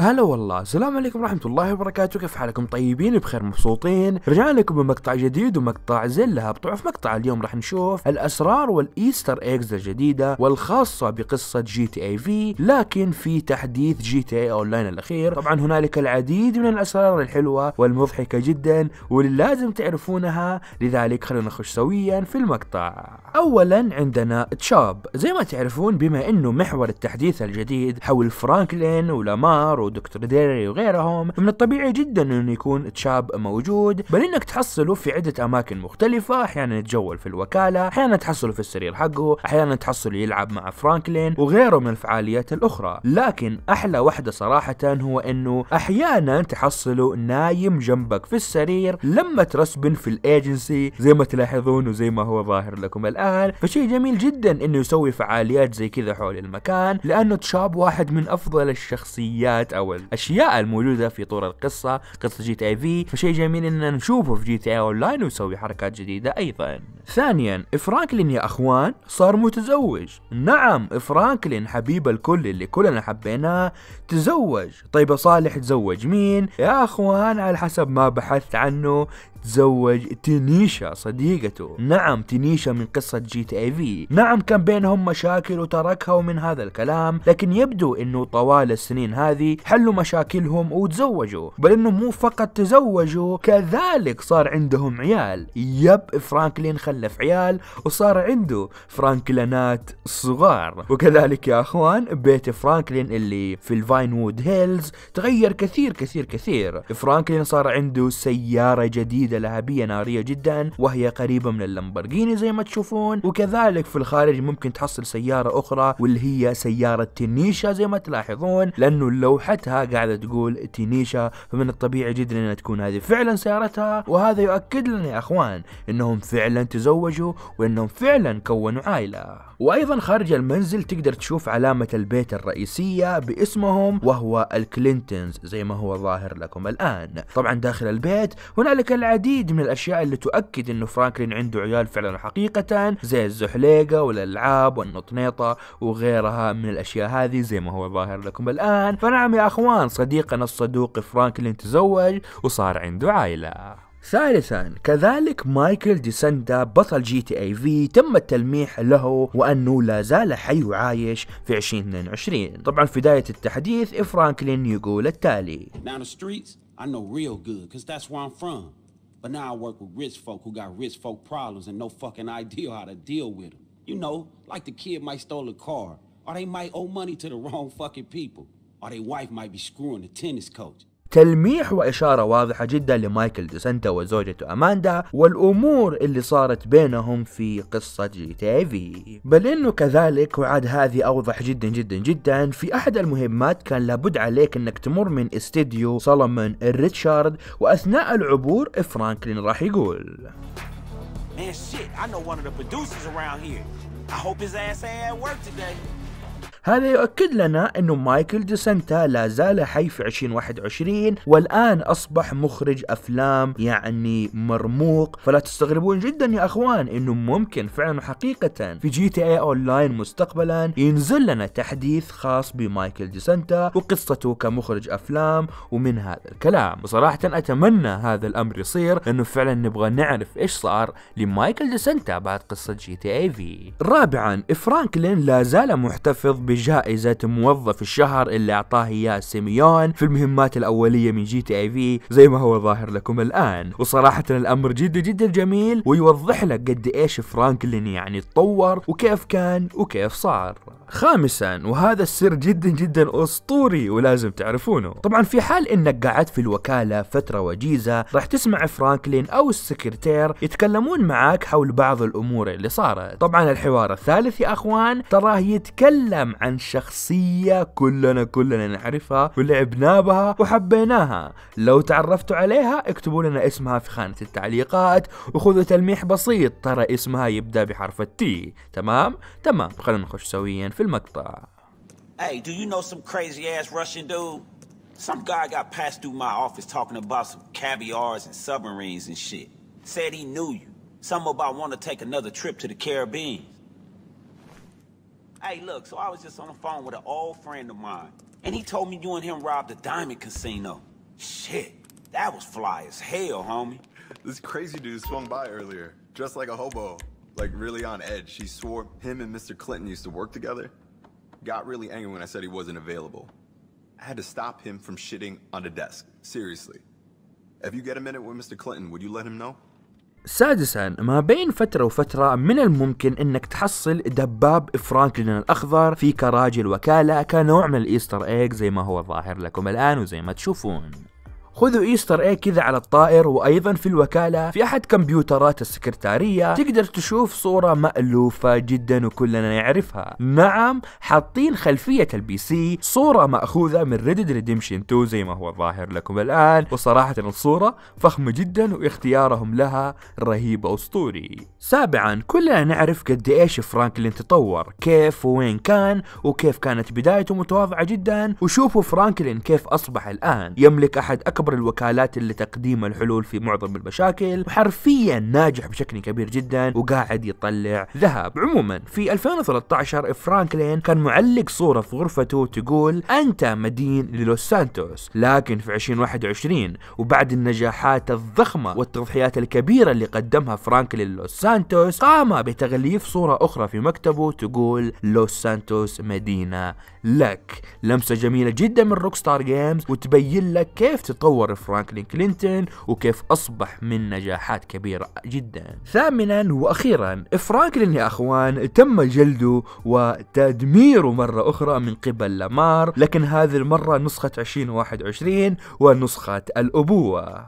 هلا والله السلام عليكم ورحمة الله وبركاته كيف حالكم طيبين بخير مبسوطين رجعنا لكم بمقطع جديد ومقطع زلها طبعا في مقطع اليوم راح نشوف الأسرار والإيستر إيجز الجديدة والخاصة بقصة جي تي اي في لكن في تحديث جي تي اي أونلاين الأخير طبعا هنالك العديد من الأسرار الحلوة والمضحكة جدا واللي لازم تعرفونها لذلك خلينا نخش سويا في المقطع أولا عندنا تشاب زي ما تعرفون بما أنه محور التحديث الجديد حول فرانكلين ولامار ودكتور ديري وغيرهم من الطبيعي جدا انه يكون تشاب موجود بل انك تحصله في عده اماكن مختلفه احيانا يتجول في الوكاله احيانا تحصله في السرير حقه احيانا تحصله يلعب مع فرانكلين وغيره من الفعاليات الاخرى لكن احلى وحده صراحه هو انه احيانا تحصله نايم جنبك في السرير لما ترسبن في الايجنسي زي ما تلاحظون وزي ما هو ظاهر لكم الان فشيء جميل جدا انه يسوي فعاليات زي كذا حول المكان لانه تشاب واحد من افضل الشخصيات او الاشياء الموجوده في طور القصه قصه جي تي اي في فشيء جميل ان نشوفه في جي تي اي اون لاين ويسوي حركات جديده ايضا ثانيا فرانكلين يا اخوان صار متزوج نعم فرانكلين حبيب الكل اللي كلنا حبيناه تزوج طيب صالح تزوج مين يا اخوان على حسب ما بحثت عنه تزوج تنيشا صديقته نعم تنيشا من قصة جي تي اي في نعم كان بينهم مشاكل وتركها ومن هذا الكلام لكن يبدو انه طوال السنين هذه حلوا مشاكلهم وتزوجوا بل انه مو فقط تزوجوا كذلك صار عندهم عيال يب فرانكلين خ خلف عيال وصار عنده فرانكلينات صغار وكذلك يا اخوان بيت فرانكلين اللي في الفاين وود هيلز تغير كثير كثير كثير فرانكلين صار عنده سيارة جديدة لهبية نارية جدا وهي قريبة من اللمبرجيني زي ما تشوفون وكذلك في الخارج ممكن تحصل سيارة أخرى واللي هي سيارة تنيشا زي ما تلاحظون لأنه لوحتها قاعدة تقول تنيشا فمن الطبيعي جدا أنها تكون هذه فعلا سيارتها وهذا يؤكد لنا يا أخوان أنهم فعلا تزوجوا وأنهم فعلا كونوا عائلة وأيضا خارج المنزل تقدر تشوف علامة البيت الرئيسية باسمهم وهو الكلينتونز زي ما هو ظاهر لكم الآن طبعا داخل البيت هنالك العديد من الأشياء اللي تؤكد أنه فرانكلين عنده عيال فعلا حقيقة زي الزحليقة والألعاب والنطنيطة وغيرها من الأشياء هذه زي ما هو ظاهر لكم الآن فنعم يا أخوان صديقنا الصدوق فرانكلين تزوج وصار عنده عائلة ثالثا كذلك مايكل ديسندا بطل جي تي اي في تم التلميح له وانه لا زال حي وعايش في 2022 طبعا في بداية التحديث فرانكلين يقول التالي I know real good, cause that's where I'm from. But now I work with rich folk who got rich folk problems and no fucking idea how to deal with them. You know, like the kid might stole a car, or they might owe money to the wrong fucking people, or their wife might be screwing the tennis coach. تلميح وإشارة واضحة جدا لمايكل ديسنتا وزوجته أماندا والأمور اللي صارت بينهم في قصة جي تي في بل إنه كذلك وعاد هذه أوضح جدا جدا جدا في أحد المهمات كان لابد عليك إنك تمر من استديو سولومون ريتشارد وأثناء العبور فرانكلين راح يقول Man, shit, I know one of the producers around here. I hope his ass ain't at work today. هذا يؤكد لنا أنه مايكل ديسنتا لا زال حي في 2021 والآن أصبح مخرج أفلام يعني مرموق فلا تستغربون جدا يا أخوان أنه ممكن فعلا حقيقة في جي تي اي أونلاين مستقبلا ينزل لنا تحديث خاص بمايكل ديسنتا وقصته كمخرج أفلام ومن هذا الكلام وصراحة أتمنى هذا الأمر يصير لأنه فعلا نبغى نعرف إيش صار لمايكل ديسنتا بعد قصة جي تي اي في رابعا فرانكلين لا زال محتفظ بجائزة موظف الشهر اللي اعطاه اياه سيميون في المهمات الاولية من جي تي اي في زي ما هو ظاهر لكم الان وصراحة الامر جدا جدا جميل ويوضح لك قد ايش فرانكلين يعني تطور وكيف كان وكيف صار خامسا وهذا السر جدا جدا اسطوري ولازم تعرفونه طبعا في حال انك قعدت في الوكالة فترة وجيزة راح تسمع فرانكلين او السكرتير يتكلمون معاك حول بعض الامور اللي صارت طبعا الحوار الثالث يا اخوان تراه يتكلم عن شخصية كلنا كلنا نعرفها ولعبنا بها وحبيناها لو تعرفتوا عليها اكتبوا لنا اسمها في خانة التعليقات وخذوا تلميح بسيط ترى اسمها يبدأ بحرف التي تمام تمام خلينا نخش سويا في في المقطع Hey, do you know some crazy ass Russian dude? Some guy got passed through my office talking about some caviars and submarines and shit. Said he knew you. Something about want to take another trip to the Caribbean. Hey, look, so I was just on the phone with an old friend of mine, and he told me you and him robbed a diamond casino. Shit, that was fly as hell, homie. This crazy dude swung by earlier, dressed like a hobo. Like, really on edge. He swore him and Mr. Clinton used to work together. Got really angry when I said he wasn't available. I had to stop him from shitting on the desk. Seriously. If you get a minute with Mr. Clinton, would you let him know? سادسا ما بين فترة وفترة من الممكن انك تحصل دباب فرانكلين الاخضر في كراج الوكالة كنوع من الايستر ايج زي ما هو ظاهر لكم الان وزي ما تشوفون خذوا ايستر اي كذا على الطائر وايضا في الوكالة في احد كمبيوترات السكرتارية تقدر تشوف صورة مألوفة جدا وكلنا نعرفها نعم حاطين خلفية البي سي صورة مأخوذة من ريدد ريديمشن 2 زي ما هو ظاهر لكم الان وصراحة الصورة فخمة جدا واختيارهم لها رهيب اسطوري سابعا كلنا نعرف قد ايش فرانكلين تطور كيف وين كان وكيف كانت بدايته متواضعة جدا وشوفوا فرانكلين كيف اصبح الان يملك احد اكبر أكبر الوكالات اللي تقديم الحلول في معظم المشاكل وحرفيا ناجح بشكل كبير جدا وقاعد يطلع ذهب عموما في 2013 فرانكلين كان معلق صورة في غرفته تقول أنت مدين للوس سانتوس لكن في 2021 وبعد النجاحات الضخمة والتضحيات الكبيرة اللي قدمها فرانكلين للوس سانتوس قام بتغليف صورة أخرى في مكتبه تقول لوس سانتوس مدينة لك لمسة جميلة جدا من روك ستار جيمز وتبين لك كيف تطور تطور فرانكلين كلينتون وكيف أصبح من نجاحات كبيرة جدا ثامنا وأخيرا فرانكلين يا أخوان تم جلده وتدميره مرة أخرى من قبل لامار لكن هذه المرة نسخة 2021 ونسخة الأبوة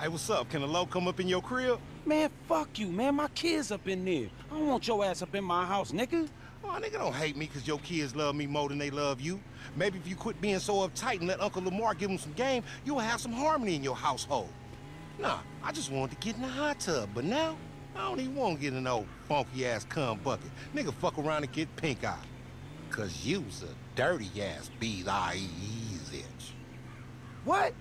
Hey, what's up? Can a low come up in your crib? Man, fuck you, man. My kid's up in there. I don't want your ass up in my house, nigga. Oh, nigga, don't hate me because your kids love me more than they love you. Maybe if you quit being so uptight and let Uncle Lamar give them some game, you'll have some harmony in your household. Nah, I just wanted to get in the hot tub, but now I don't even want to get in no funky-ass cum bucket. Nigga, fuck around and get pink eye. Cause you's a dirty-ass itch. What?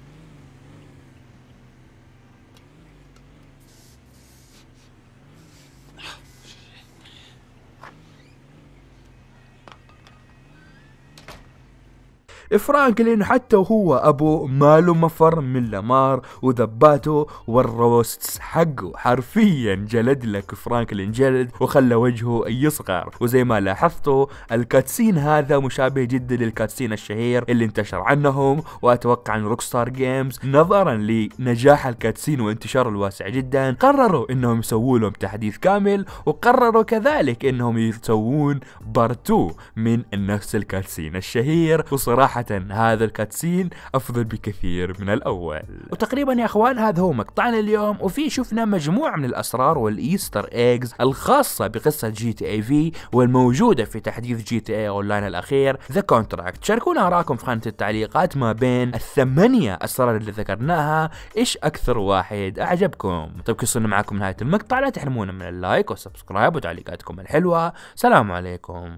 فرانكلين حتى وهو أبو ماله مفر من لامار وذباته والروستس حقه حرفيا جلد لك فرانكلين جلد وخلى وجهه يصغر وزي ما لاحظتوا الكاتسين هذا مشابه جدا للكاتسين الشهير اللي انتشر عنهم واتوقع ان روك ستار جيمز نظرا لنجاح الكاتسين وانتشاره الواسع جدا قرروا انهم يسووا لهم تحديث كامل وقرروا كذلك انهم يسوون بارتو من نفس الكاتسين الشهير وصراحة هذا الكاتسين أفضل بكثير من الأول وتقريبا يا أخوان هذا هو مقطعنا اليوم وفي شفنا مجموعة من الأسرار والإيستر إيجز الخاصة بقصة جي تي اي في والموجودة في تحديث جي تي اي أونلاين الأخير ذا كونتراكت شاركونا آراءكم في خانة التعليقات ما بين الثمانية أسرار اللي ذكرناها إيش أكثر واحد أعجبكم طيب كسرنا معكم نهاية المقطع لا تحرمونا من اللايك والسبسكرايب وتعليقاتكم الحلوة سلام عليكم